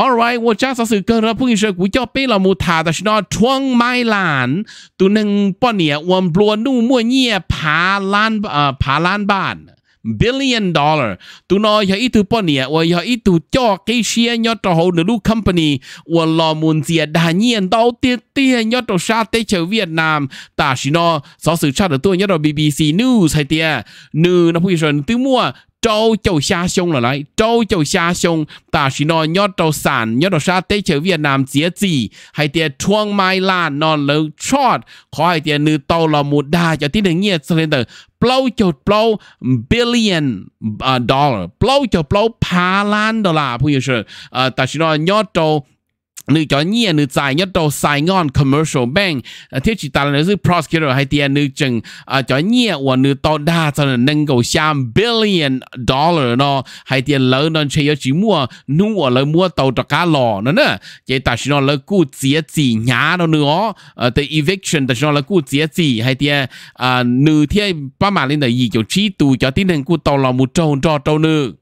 alright 我家上是跟了不是古叫背了木塔的是那窗麦兰都能半年我们罗努莫涅爬兰啊爬兰板 à, billion dollar tu no ya itu ponia wa ya itu cho cái share nyo to ho lu company wa lo mun zia da nhiên dau ti ti nyo to sha te che Việt Nam ta shi no so sự cha de tu nyo BBC news hay tia nu na pu shon tu mua trâu châu xa sông là lại trâu châu xa sông ta chỉ nói nhớ trâu sản nhớ trâu sa tế chữ Việt Nam dễ gì hay tiền chuông mai Lan non lớn chót có hay tiền nữ tàu là một đa cho tí đường nhiệt sẽ lên từ blow cho blow billion uh, dollar blow cho blow pa lan đô la bây giờ à, ta chỉ nói nhớ trâu nữ cho nhia à, nữ tài nhất đầu Sài Gòn Commercial Bank à, thiết chỉ ta là nữ giữ prosecutor hay tiền nữ chừng à, cho nhia và nữ to đa cho nên nâng cầu trăm billion dollar nó hay tiền lớn nên chơi chỉ mua nu ở lời mua tàu cho cá lò nó nè chỉ ta chỉ nó lời cú chia chỉ nhá nó nữa the eviction ta chỉ nó lời cú chia chỉ hay tiền nữ thiết ba mà lên đời gì kiểu chi tù cho tiền hành cú tàu là một trâu trâu trâu nữ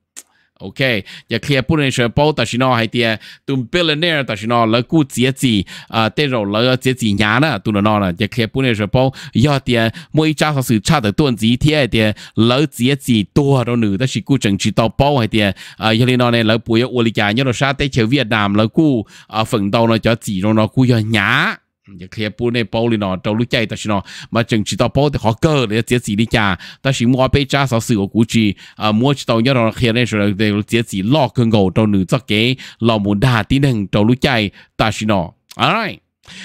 OK，也可以不能说包，但是呢，还得都 billionaire，但是呢，那股阶级啊，带着那个阶级伢呢，都能拿呢，也可以不能说包，要得每家伙是差的段子一天的，老阶级多到呢，但是股政治到包还得啊，要得呢呢，老不要我理解，要到啥带去越南，那股啊，奋斗呢叫几种呢股要伢。อย่าเคลียร์ปูในปูเลยเนาะเจ้าลูกใจแต่ชิโนมาจึงชิตาปูแต่ขอเกอร์เลยเจียสีนี่จ้าแต่ชิมัวไปจ้าสาวสื่อกูจีอ่ามัวชิตาเนี่ยเราเคลียร์ในส่วนเดียวเจียสีลอกเครื่องโง่เจ้าหนึ่งจักเก๋เรามุนดาที่หนึ่งเจ้าลูกใจแต่ชิโนอะไร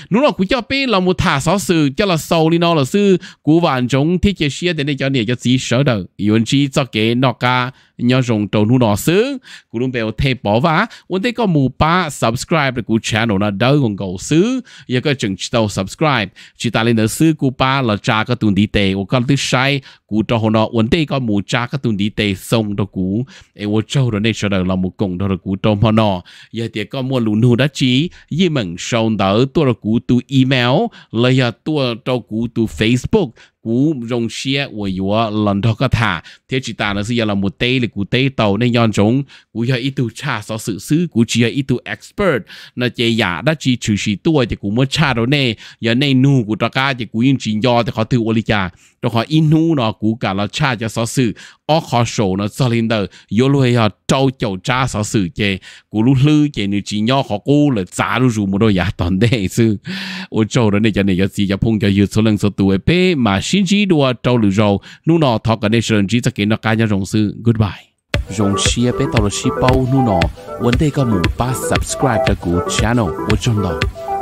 nó là cú cho bé là một thả sáu sự cho là sâu đi nó là sư vạn chống thiết chế xe để để cho nè cho gì sở đầu yên chi cho cái nó cả nhớ dùng trâu nu nó sư cú luôn bèo thay bỏ vá vấn đề có mù ba subscribe để cú channel nó đỡ còn cầu sư giờ có chừng tàu subscribe chỉ ta lên nữa sư cú ba là cha có tuần tệ hoặc có thứ sai cú cho hồ nó vấn đề có mù cha các tuần đi tê sông đó cú e vô châu rồi nên cho đời là một cùng đó là cú cho hồ nó giờ thì có mua lùn hù đã chỉ như mình sau đó tôi là cú tu email lấy giờ tôi cho cú tu facebook cú rong xia của yếu lần đó có thả thế chỉ ta là một tê là cú tê tàu nên yon chúng cú yếu ít tu cha so sự sư cú chỉ ít tu expert nó chỉ giả đã chỉ chủ sĩ tuổi cú mới cha đó nè giờ này nu của ta ca thì cú yên chỉ do thì họ tự ôn lý họ in nu cú cả là cha cho so sự ở khó số nó cho lên đời yo lui à trâu chầu cha sao xử chê cú lu lư chê nữ chỉ nhỏ khó cô là giá lu rù một đôi giá toàn đệ sư ô trâu đó này cho này cho gì cho phong cho yêu số lần số tuổi bé mà xin chỉ đùa trâu lử râu nu nọ thọ cái này sơn chỉ cho cái nó cá nhau rồng sư goodbye rồng chia bé tao là ship bao nu nọ vấn đề có mù ba subscribe cho cú channel ô trong đó